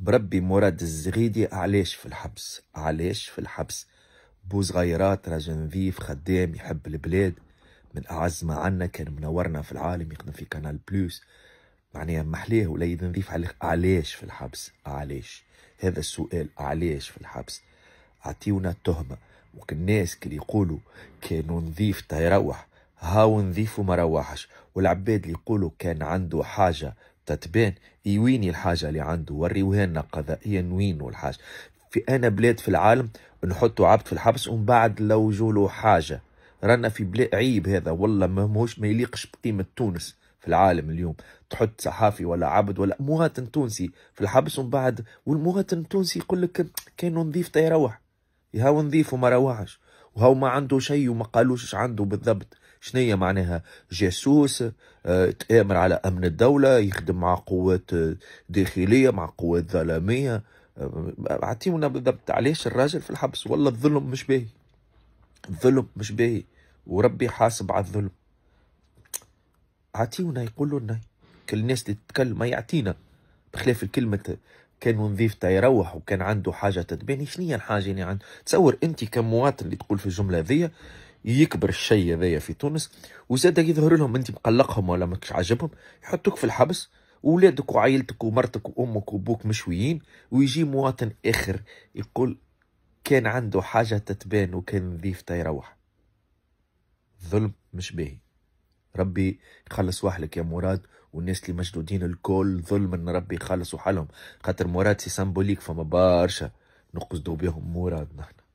بربي مراد الزغيدي علاش في الحبس علاش في الحبس بو صغيرات راجل نظيف خدام يحب البلاد من اعز ما عنا كان منورنا في العالم يخدم في كانال بلوس معناها محلاه ولا نظيف علاش في الحبس علاش هذا السؤال علاش في الحبس عطيونا التهمه وكل الناس كي يقولوا كانوا نظيف تا يروح هاو نظيف وما روحش والعباد اللي يقولوا كان عنده حاجه تتبان يويني الحاجة اللي عنده وريوها لنا قضائيا وينو الحاجة في أنا بلاد في العالم نحطوا عبد في الحبس ومن بعد لو جولوا حاجة رانا في بلاد عيب هذا والله ماهوش ما يليقش بقيمة تونس في العالم اليوم تحط صحافي ولا عبد ولا مواطن تونسي في الحبس ومن بعد والمواطن التونسي يقول لك كان نظيف يروح يهاو نظيف وما روحش وهو ما عنده شيء وما قالوش عنده بالضبط شنية معناها جاسوس آه، تآمر على أمن الدولة يخدم مع قوات آه، داخلية مع قوات ظلامية آه، اعطيونا بالضبط علاش الراجل في الحبس والله الظلم مش باهي الظلم مش باهي وربي حاسب على الظلم عطيونا يقولوا لنا كل الناس اللي تتكلم ما يعطينا بخلاف الكلمة كان وظيفته يروح وكان عنده حاجة تتباني شنو هي الحاجة اللي عنده تصور أنت كمواطن اللي تقول في الجملة ذي يكبر الشيء هذايا في تونس وزاد يظهر لهم انت مقلقهم ولا ماكش عاجبهم يحطوك في الحبس ولادك وعائلتك ومرتك وامك وابوك مشويين ويجي مواطن اخر يقول كان عنده حاجه تتبان وكان نظيف يروح ظلم مش باهي ربي يخلص واحلك يا مراد والناس اللي مجدودين الكل ظلم ان ربي يخلصوا حالهم خاطر مراد سي سامبوليك فما برشا نقصدو بهم مراد نحن